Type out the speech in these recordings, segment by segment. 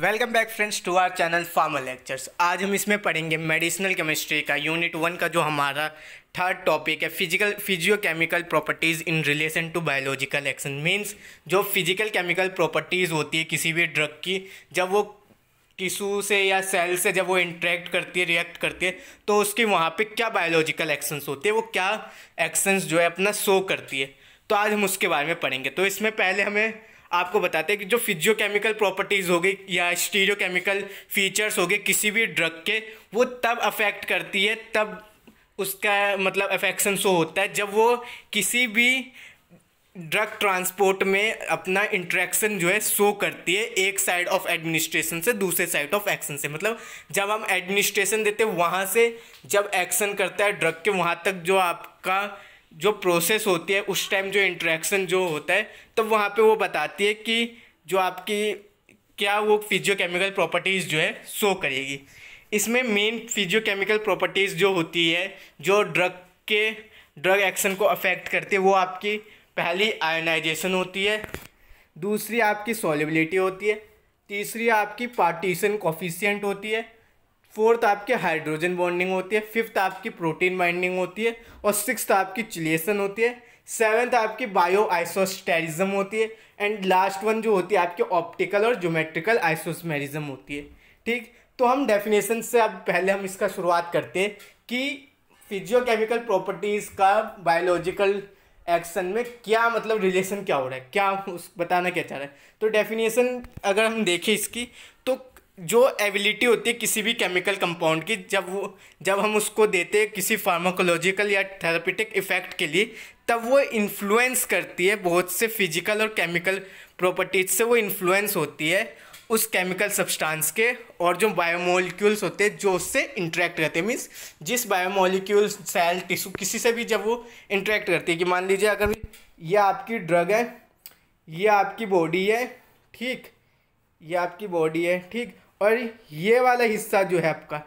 welcome back friends to our channel pharma lectures आज हम इसमें पढ़ेंगे मेडिसिनल केमिस्ट्री का यूनिट वन का जो हमारा थर्ड टॉपिक है physical physicochemical properties in relation to biological action means जो फिजिकल केमिकल प्रॉपर्टीज़ होती है किसी भी ड्रग की जब वो टिशू से या सेल से जब वो इंट्रैक्ट करती है रिएक्ट करती है तो उसकी वहाँ पर क्या बायोलॉजिकल एक्शंस होते हैं वो क्या एक्शंस जो है अपना शो करती है तो आज हम उसके बारे में पढ़ेंगे तो इसमें पहले हमें आपको बताते हैं कि जो फिजियोकेमिकल प्रॉपर्टीज़ हो गई या स्टीरियोकेमिकल फीचर्स हो गए किसी भी ड्रग के वो तब अफेक्ट करती है तब उसका मतलब अफेक्शन शो होता है जब वो किसी भी ड्रग ट्रांसपोर्ट में अपना इंट्रैक्शन जो है शो करती है एक साइड ऑफ एडमिनिस्ट्रेशन से दूसरे साइड ऑफ एक्शन से मतलब जब हम एडमिनिस्ट्रेशन देते हैं वहाँ से जब एक्शन करता है ड्रग के वहाँ तक जो आपका जो प्रोसेस होती है उस टाइम जो इंट्रैक्शन जो होता है तो वहाँ पे वो बताती है कि जो आपकी क्या वो फिजियोकेमिकल प्रॉपर्टीज़ जो है शो करेगी इसमें मेन फिजियोकेमिकल प्रॉपर्टीज़ जो होती है जो ड्रग के ड्रग एक्शन को अफेक्ट करती है वो आपकी पहली आयोनाइजेशन होती है दूसरी आपकी सॉलिबिलिटी होती है तीसरी आपकी पार्टीशन कोफिशियंट होती है फोर्थ आपके हाइड्रोजन बॉन्डिंग होती है फिफ्थ आपकी प्रोटीन बाइंडिंग होती है और सिक्स आपकी चिलियसन होती है सेवन्थ आपकी बायो आइसोस्टेरिज्म होती है एंड लास्ट वन जो होती है आपके ऑप्टिकल और जोमेट्रिकल आइसोस्मेरिज्म होती है ठीक तो हम डेफिनेशन से अब पहले हम इसका शुरुआत करते हैं कि फिजियोकेमिकल प्रॉपर्टीज़ का बायोलॉजिकल एक्शन में क्या मतलब रिलेशन क्या हो रहा है क्या उस बताना क्या चाह रहा है तो डेफिनेशन अगर हम देखें इसकी तो जो एबिलिटी होती है किसी भी केमिकल कंपाउंड की जब वो जब हम उसको देते हैं किसी फार्माकोलॉजिकल या थेरापिटिक इफ़ेक्ट के लिए तब वो इन्फ्लुएंस करती है बहुत से फिजिकल और केमिकल प्रॉपर्टीज से वो इन्फ्लुएंस होती है उस केमिकल सब्सटेंस के और जो बायोमोलिक्यूल्स होते हैं जो उससे इंटरेक्ट करते हैं मीन्स जिस बायोमोलिक्यूल सेल टिश्यू किसी से भी जब वो इंटरेक्ट करती है कि मान लीजिए अगर ये आपकी ड्रग है ये आपकी बॉडी है ठीक ये आपकी बॉडी है ठीक और ये वाला हिस्सा जो है आपका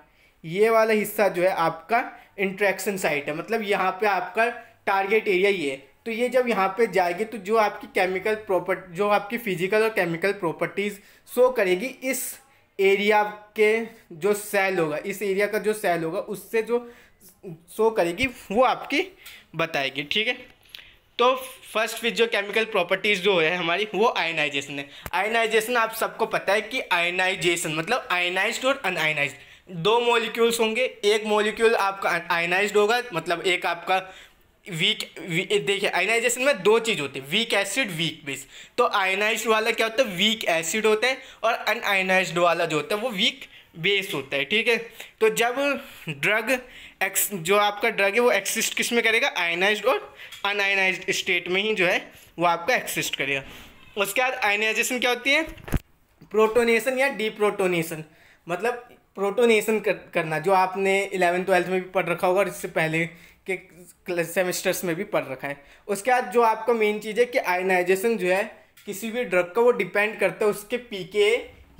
ये वाला हिस्सा जो है आपका इंट्रैक्शन साइट है मतलब यहाँ पे आपका टारगेट एरिया ये है तो ये जब यहाँ पे जाएगी तो जो आपकी केमिकल प्रॉपर्ट जो आपकी फिजिकल और केमिकल प्रॉपर्टीज़ शो करेगी इस एरिया के जो सेल होगा इस एरिया का जो सेल होगा उससे जो शो करेगी वो आपकी बताएगी ठीक है तो फर्स्ट फिज जो केमिकल प्रॉपर्टीज़ जो है हमारी वो आयनाइजेशन है आयनाइजेशन आप सबको पता है कि आयनाइजेशन मतलब आयनाइज और अनआयनाइज्ड दो मॉलिक्यूल्स होंगे एक मॉलिक्यूल आपका आयनाइज होगा मतलब एक आपका वीक वी, देखिए आयनाइजेशन में दो चीज़ होती है वीक एसिड वीक बेस तो आयनाइज वाला क्या होता है वीक एसिड होता है और अनआयनाइज्ड वाला जो होता है वो वीक बेस होता है ठीक है तो जब ड्रग एक्स जो आपका ड्रग है वो एक्सिस्ट किस में करेगा आयनाइज और अनआनाइज स्टेट में ही जो है वो आपका एक्सिस्ट करेगा उसके बाद आयनाइजेशन क्या होती है प्रोटोनेशन या डीप्रोटोनेशन मतलब प्रोटोनेशन कर, करना जो आपने इलेवन ट्वेल्थ में भी पढ़ रखा होगा और इससे पहले के सेमेस्टर्स में भी पढ़ रखा है उसके बाद जो आपका मेन चीज़ है कि आयनाइजेशन जो है किसी भी ड्रग का वो डिपेंड करता है उसके पी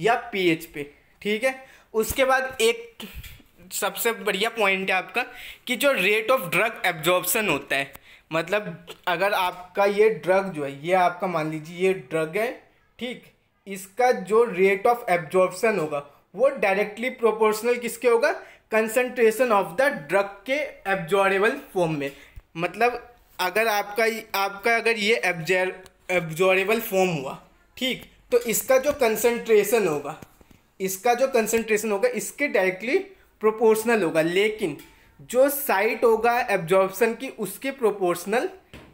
या पी पे ठीक है उसके बाद एक सबसे बढ़िया पॉइंट है आपका कि जो रेट ऑफ ड्रग एब्जॉर्बसन होता है मतलब अगर आपका ये ड्रग जो है ये आपका मान लीजिए ये ड्रग है ठीक इसका जो रेट ऑफ एब्जॉर्बसन होगा वो डायरेक्टली प्रोपोर्शनल किसके होगा कंसनट्रेशन ऑफ द ड्रग के एब्जॉरेबल फॉर्म में मतलब अगर आपका आपका अगर ये एब्जॉरेबल फॉर्म हुआ ठीक तो इसका जो कंसनट्रेशन होगा इसका जो कंसनट्रेशन होगा इसके डायरेक्टली प्रोपोर्शनल होगा लेकिन जो साइट होगा एब्जॉर्प्शन की उसके प्रोपोर्शनल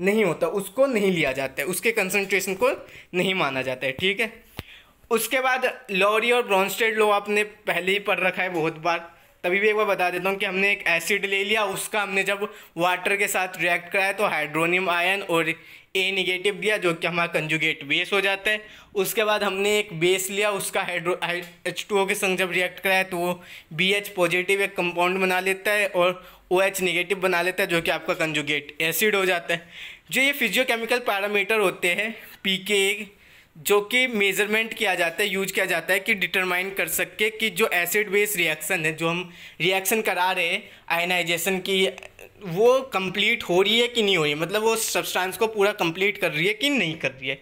नहीं होता उसको नहीं लिया जाता है उसके कंसनट्रेशन को नहीं माना जाता है ठीक है उसके बाद लॉरी और ब्रॉन्स्टेड लो आपने पहले ही पढ़ रखा है बहुत बार तभी भी एक बार बता देता हूँ कि हमने एक एसिड ले लिया उसका हमने जब वाटर के साथ रिएक्ट कराया तो हाइड्रोनियम आयन और ए निगेटिव दिया जो कि हमारा कंजुगेट बेस हो जाता है उसके बाद हमने एक बेस लिया उसका हाइड्रो एच टू ओ के संग जब रिएक्ट कराया तो वो बी एच पॉजिटिव एक कंपाउंड बना लेता है और ओ एच निगेटिव बना लेता है जो कि आपका कंजुगेट एसिड हो जाता है जो ये फिजियोकेमिकल पैरामीटर होते हैं पी के जो कि मेज़रमेंट किया जाता है यूज किया जाता है कि डिटरमाइन कर सके कि जो एसिड बेस रिएक्शन है जो हम रिएक्शन करा रहे हैं आयनाइजेशन की वो कंप्लीट हो रही है कि नहीं हो रही है मतलब वो सब्सटेंस को पूरा कंप्लीट कर रही है कि नहीं कर रही है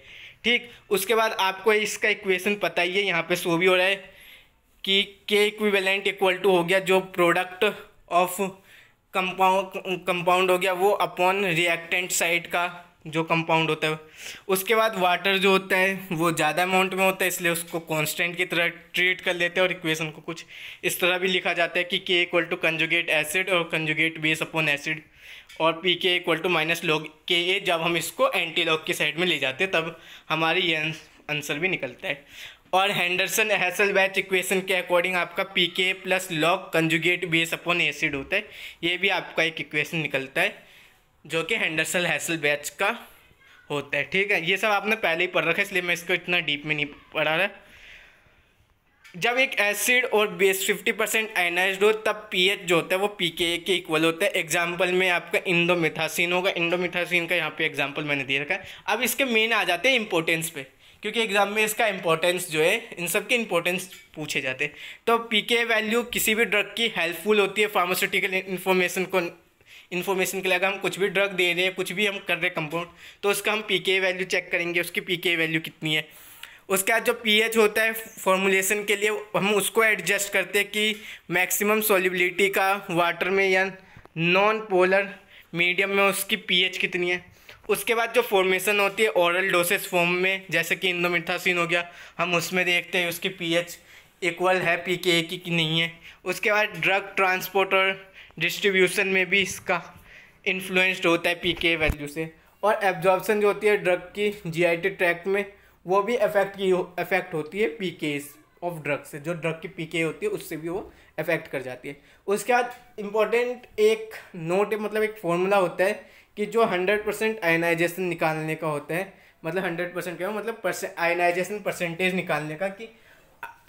ठीक उसके बाद आपको इसका इक्वेशन पता ही है यहाँ पे शो भी हो रहा है कि के इक्विवेलेंट इक्वल टू हो गया जो प्रोडक्ट ऑफ कंपाउंड कंपाउंड हो गया वो अपॉन रिएक्टेंट साइड का जो कंपाउंड होता है उसके बाद वाटर जो होता है वो ज़्यादा अमाउंट में होता है इसलिए उसको कांस्टेंट की तरह ट्रीट कर लेते हैं और इक्वेशन को कुछ इस तरह भी लिखा जाता है कि K equal to conjugate acid और कंजुगेट बेस अपॉन एसिड और P K equal to minus log K A जब हम इसको एंटी लॉग की साइड में ले जाते हैं तब हमारी ये आंसर भी निकलता है और हैंडरसन हैसल बैच इक्वेशन के अकॉर्डिंग आपका P K plus log conjugate base upon acid होता है ये भी आपका एक इक्वेशन निकलता है जो कि हैंडरसल हैसल बैच का होता है ठीक है ये सब आपने पहले ही पढ़ रखा है इसलिए मैं इसको इतना डीप में नहीं पढ़ा रहा जब एक एसिड और बेस 50 परसेंट आयनाइज हो तब पीएच जो होता है वो पी के के इक्वल होता है एग्जाम्पल में आपका इंडोमिथासिन होगा इंडोमिथासिन का यहाँ पे एग्जाम्पल मैंने दे रखा है अब इसके मेन आ जाते हैं इंपॉर्टेंस पे क्योंकि एग्जाम में इसका इंपॉर्टेंस जो है इन सब के इंपॉर्टेंस पूछे जाते हैं तो पी के वैल्यू किसी भी ड्रग की हेल्पफुल होती है फार्मास्यूटिकल इन्फॉर्मेशन को इन्फॉर्मेशन के लिए अगर हम कुछ भी ड्रग दे रहे हैं कुछ भी हम कर रहे हैं कंपाउंड तो उसका हम पी वैल्यू चेक करेंगे उसकी पी वैल्यू कितनी है उसके बाद जो पी होता है फॉर्मुलेशन के लिए हम उसको एडजस्ट करते हैं कि मैक्सिमम सोलिबिलिटी का वाटर में या नॉन पोलर मीडियम में उसकी पी कितनी है उसके बाद जो फॉर्मेशन होती है ओरल डोसेस फॉर्म में जैसे कि इंदोमिथासिन हो गया हम उसमें देखते हैं उसकी पी इक्वल है पी की कि नहीं है उसके बाद ड्रग ट्रांसपोर्टर डिस्ट्रीब्यूशन में भी इसका इन्फ्लुएंस्ड होता है पी के वैल्यू से और एब्जॉर्बसन जो होती है ड्रग की जीआईटी ट्रैक्ट में वो भी अफेक्ट की अफेक्ट होती है पी के ऑफ ड्रग से जो ड्रग की पी के होती है उससे भी वो इफेक्ट कर जाती है उसके बाद इम्पॉर्टेंट एक नोट मतलब एक फॉर्मूला होता है कि जो हंड्रेड परसेंट आयनाइजेशन निकालने का होता है मतलब हंड्रेड परसेंट क्या हो मतलब आयनाइजेशन परसेंटेज निकालने का कि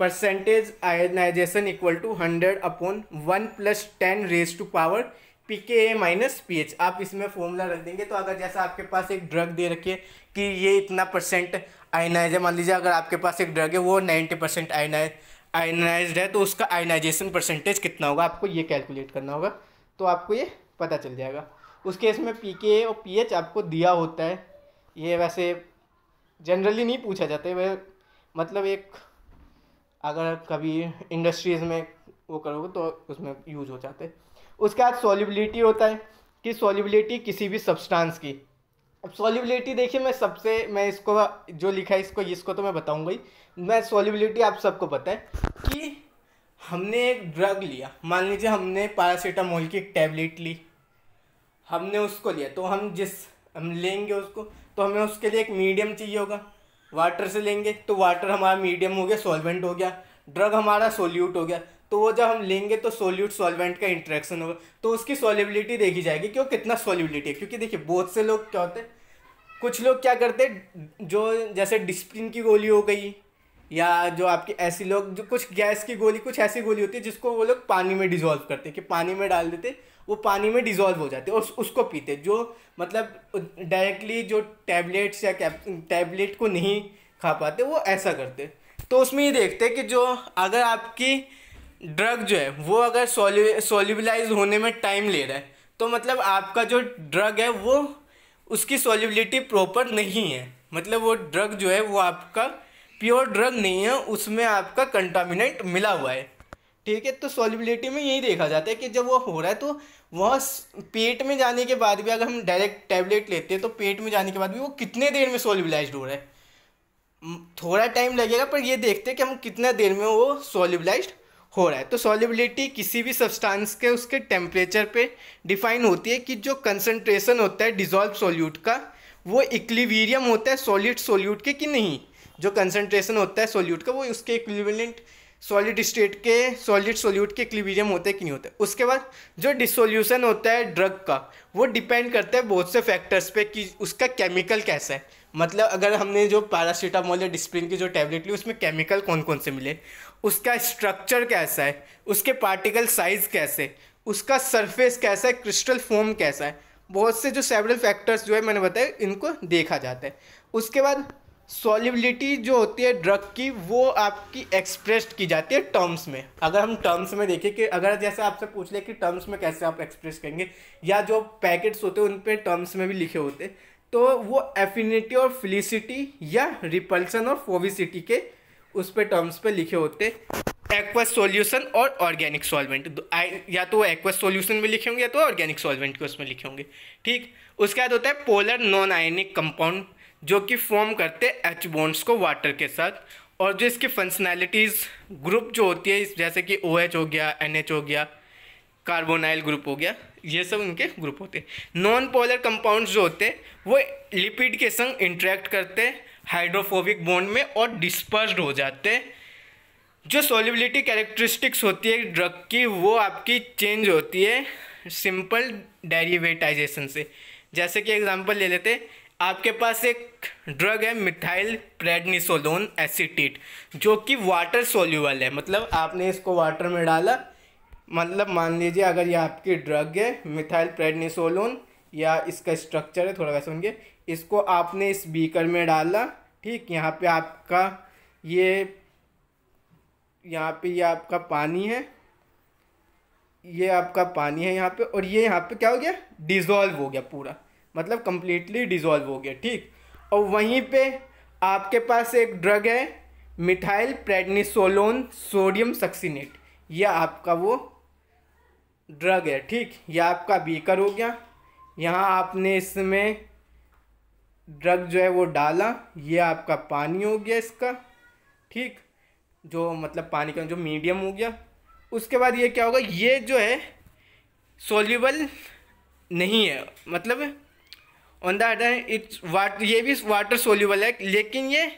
percentage ionisation equal to hundred upon one plus ten raise to power P K A minus P H आप इसमें फॉर्मूला रख देंगे तो अगर जैसा आपके पास एक ड्रग दे रखिए कि ये इतना परसेंट आयनाइज मान लीजिए अगर आपके पास एक ड्रग है वो नाइन्टी परसेंट आयनाइज आयनाइज है तो उसका आयनाइजेशन परसेंटेज कितना होगा आपको ये कैलकुलेट करना होगा तो आपको ये पता चल जाएगा उस केस में पी के ए और पी एच आपको दिया होता है ये वैसे जनरली नहीं पूछा जाता है वह मतलब एक अगर कभी इंडस्ट्रीज़ में वो करोगे तो उसमें यूज़ हो जाते हैं उसके बाद सॉलिबिलिटी होता है कि सॉलिबिलिटी किसी भी सब्सटेंस की अब सॉलिबिलिटी देखिए मैं सबसे मैं इसको जो लिखा है इसको इसको तो मैं बताऊंगा ही मैं सॉलिबिलिटी आप सबको पता है कि हमने एक ड्रग लिया मान लीजिए हमने पैरासीटामोल की एक टैबलेट ली हमने उसको लिया तो हम जिस हम लेंगे उसको तो हमें उसके लिए एक मीडियम चाहिए होगा वाटर से लेंगे तो वाटर हमारा मीडियम हो गया सॉल्वेंट हो गया ड्रग हमारा सोल्यूट हो गया तो वो जब हम लेंगे तो सोल्यूट सॉल्वेंट का इंट्रैक्शन होगा तो उसकी सॉल्युबिलिटी देखी जाएगी कि वो कितना सॉल्युबिलिटी है क्योंकि देखिए बहुत से लोग क्या होते हैं कुछ लोग क्या करते हैं जो जैसे डिस्प्लिन की गोली हो गई या जो आपके ऐसे लोग जो कुछ गैस की गोली कुछ ऐसी गोली होती है जिसको वो लोग पानी में डिजोल्व करते कि पानी में डाल देते वो पानी में डिजोल्व हो जाते और उसको पीते जो मतलब डायरेक्टली जो टैबलेट्स या टैबलेट को नहीं खा पाते वो ऐसा करते तो उसमें ये देखते कि जो अगर आपकी ड्रग जो है वो अगर सोल्यूबलाइज होने में टाइम ले रहा है तो मतलब आपका जो ड्रग है वो उसकी सोल्यूबिलिटी प्रॉपर नहीं है मतलब वो ड्रग जो है वो आपका प्योर ड्रग नहीं है उसमें आपका कंटामिनेंट मिला हुआ है ठीक है तो सॉलिबिलिटी में यही देखा जाता है कि जब वो हो रहा है तो वह पेट में जाने के बाद भी अगर हम डायरेक्ट टैबलेट लेते हैं तो पेट में जाने के बाद भी वो कितने देर में सोलिबलाइज हो रहा है थोड़ा टाइम लगेगा पर ये देखते हैं कि हम कितना देर में वो सोलिबलाइज हो रहा है तो सॉलिबिलिटी किसी भी सब्सटेंस के उसके टेम्परेचर पे डिफाइन होती है कि जो कंसनट्रेशन होता है डिजॉल्व सोल्यूट का वो इक्लिवीरियम होता है सॉलिड सोल्यूट के कि नहीं जो कंसनट्रेशन होता है सोल्यूट का वो उसके इक्विवेलेंट सॉलिड स्टेट के सॉलिड सोल्यूट के क्लिबीरियम होते कि नहीं होते उसके बाद जो डिसोल्यूशन होता है ड्रग का वो डिपेंड करता है बहुत से फैक्टर्स पे कि उसका केमिकल कैसा है मतलब अगर हमने जो पैरासीटामोल या डिस्प्रिन की जो टैबलेट ली उसमें केमिकल कौन कौन से मिले उसका स्ट्रक्चर कैसा है उसके पार्टिकल साइज कैसे उसका सरफेस कैसा है क्रिस्टल फॉर्म कैसा है बहुत से जो सेवरल फैक्टर्स जो है मैंने बताया इनको देखा जाता है उसके बाद सॉलिबिलिटी जो होती है ड्रग की वो आपकी एक्सप्रेस की जाती है टर्म्स में अगर हम टर्म्स में देखें कि अगर जैसे आपसे पूछ ले कि टर्म्स में कैसे आप एक्सप्रेस करेंगे या जो पैकेट्स होते हैं उन पर टर्म्स में भी लिखे होते तो वो एफिनिटी और फिलिसिटी या रिपल्सन और फोविसिटी के उस पर टर्म्स पर लिखे होते एक्वस सोल्यूशन और ऑर्गेनिक सॉल्वेंट या तो एक्वस सोल्यूशन में लिखे होंगे या तो ऑर्गेनिक सॉल्वेंट के उसमें लिखे होंगे ठीक उसके बाद होता है पोलर नॉन आयनिक कंपाउंड जो कि फॉर्म करते एच बॉन्ड्स को वाटर के साथ और जो इसकी फंक्शनैलिटीज़ ग्रुप जो होती है जैसे कि ओ OH हो गया एन हो गया कार्बोनाइल ग्रुप हो गया ये सब उनके ग्रुप होते हैं नॉन पोलर कंपाउंड्स जो होते हैं वो लिपिड के संग इंट्रैक्ट करते हैं हाइड्रोफोबिक बॉन्ड में और डिस्पर्स्ड हो जाते हैं जो सॉलिबिलिटी कैरेक्टरिस्टिक्स होती है ड्रग की वो आपकी चेंज होती है सिंपल डेरिवेटाइजेशन से जैसे कि एग्जांपल ले लेते हैं आपके पास एक ड्रग है मिथाइल प्रेडनिसोलोन एसिटेट जो कि वाटर सोल्यूबल है मतलब आपने इसको वाटर में डाला मतलब मान लीजिए अगर ये आपकी ड्रग है मिथाइल प्रेडनिसोलोन या इसका स्ट्रक्चर है थोड़ा सा उनके इसको आपने इस बीकर में डाला ठीक यहाँ पे आपका ये यहाँ पे ये आपका पानी है ये आपका पानी है यहाँ पे और ये यहाँ पे क्या हो गया डिज़ोल्व हो गया पूरा मतलब कम्प्लीटली डिज़ोल्व हो गया ठीक और वहीं पे आपके पास एक ड्रग है मिथाइल प्रेडनिसोलोन सोडियम सक्सिनेट यह आपका वो ड्रग है ठीक यह आपका बीकर हो गया यहाँ आपने इसमें ड्रग जो है वो डाला ये आपका पानी हो गया इसका ठीक जो मतलब पानी का जो मीडियम हो गया उसके बाद ये क्या होगा ये जो है सोल्यूबल नहीं है मतलब on the other it's water ये भी वाटर सोल्यूबल है लेकिन ये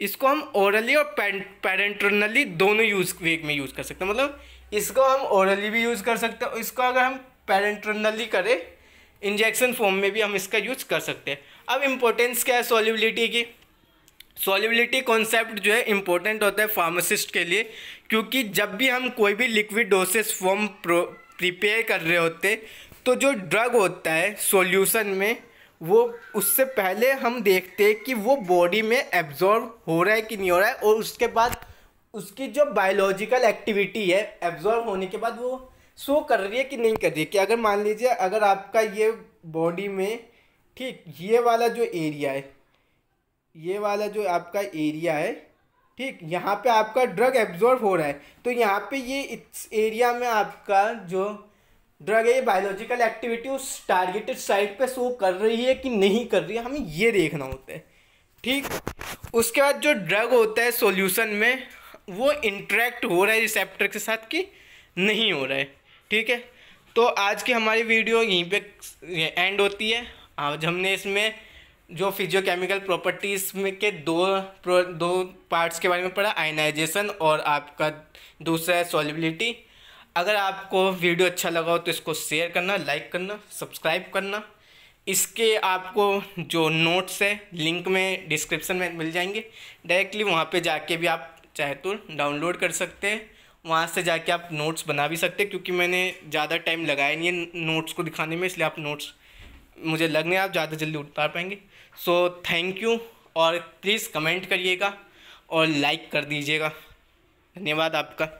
इसको हम ओरली और पैरेंटरनली दोनों यूज वे में यूज़ कर सकते हैं मतलब इसको हम ओरली भी यूज़ कर सकते हैं इसको अगर हम पैरेंटरनली करें इंजेक्शन फॉर्म में भी हम इसका यूज कर सकते हैं अब इम्पोर्टेंस क्या है सोल्यूबिलिटी की सोल्यूबिलिटी कॉन्सेप्ट जो है इम्पोर्टेंट होता है फार्मासिस्ट के लिए क्योंकि जब भी हम कोई भी लिक्विड डोसेस फॉर्म प्रिपेयर कर रहे होते तो जो ड्रग होता है सोल्यूसन में वो उससे पहले हम देखते हैं कि वो बॉडी में एब्जॉर्ब हो रहा है कि नहीं हो रहा है और उसके बाद उसकी जो बायोलॉजिकल एक्टिविटी है एब्जॉर्ब होने के बाद वो शो कर रही है कि नहीं कर रही है कि अगर मान लीजिए अगर आपका ये बॉडी में ठीक ये वाला जो एरिया है ये वाला जो आपका एरिया है ठीक यहाँ पे आपका ड्रग एब्जॉर्ब हो रहा है तो यहाँ पे ये इस एरिया में आपका जो ड्रग ये बायोलॉजिकल एक्टिविटी उस टारगेटेड साइट पे शो कर रही है कि नहीं कर रही है हमें ये देखना होता है ठीक उसके बाद जो ड्रग होता है सॉल्यूशन में वो इंट्रैक्ट हो रहा है रिसेप्टर के साथ कि नहीं हो रहा है ठीक है तो आज की हमारी वीडियो यहीं पे एंड होती है आज हमने इसमें जो फिजियोकेमिकल प्रॉपर्टीज़ में के दो दो पार्ट्स के बारे में पढ़ा आयनाइजेशन और आपका दूसरा है सॉलिबिलिटी अगर आपको वीडियो अच्छा लगा हो तो इसको शेयर करना लाइक करना सब्सक्राइब करना इसके आपको जो नोट्स है लिंक में डिस्क्रिप्शन में मिल जाएंगे डायरेक्टली वहाँ पे जाके भी आप चाहे तो डाउनलोड कर सकते हैं वहाँ से जाके आप नोट्स बना भी सकते हैं क्योंकि मैंने ज़्यादा टाइम लगाया नहीं है नोट्स को दिखाने में इसलिए आप नोट्स मुझे लगने आप ज़्यादा जल्दी उतार पाएंगे सो थैंक यू और प्लीज़ कमेंट करिएगा और लाइक कर दीजिएगा धन्यवाद आपका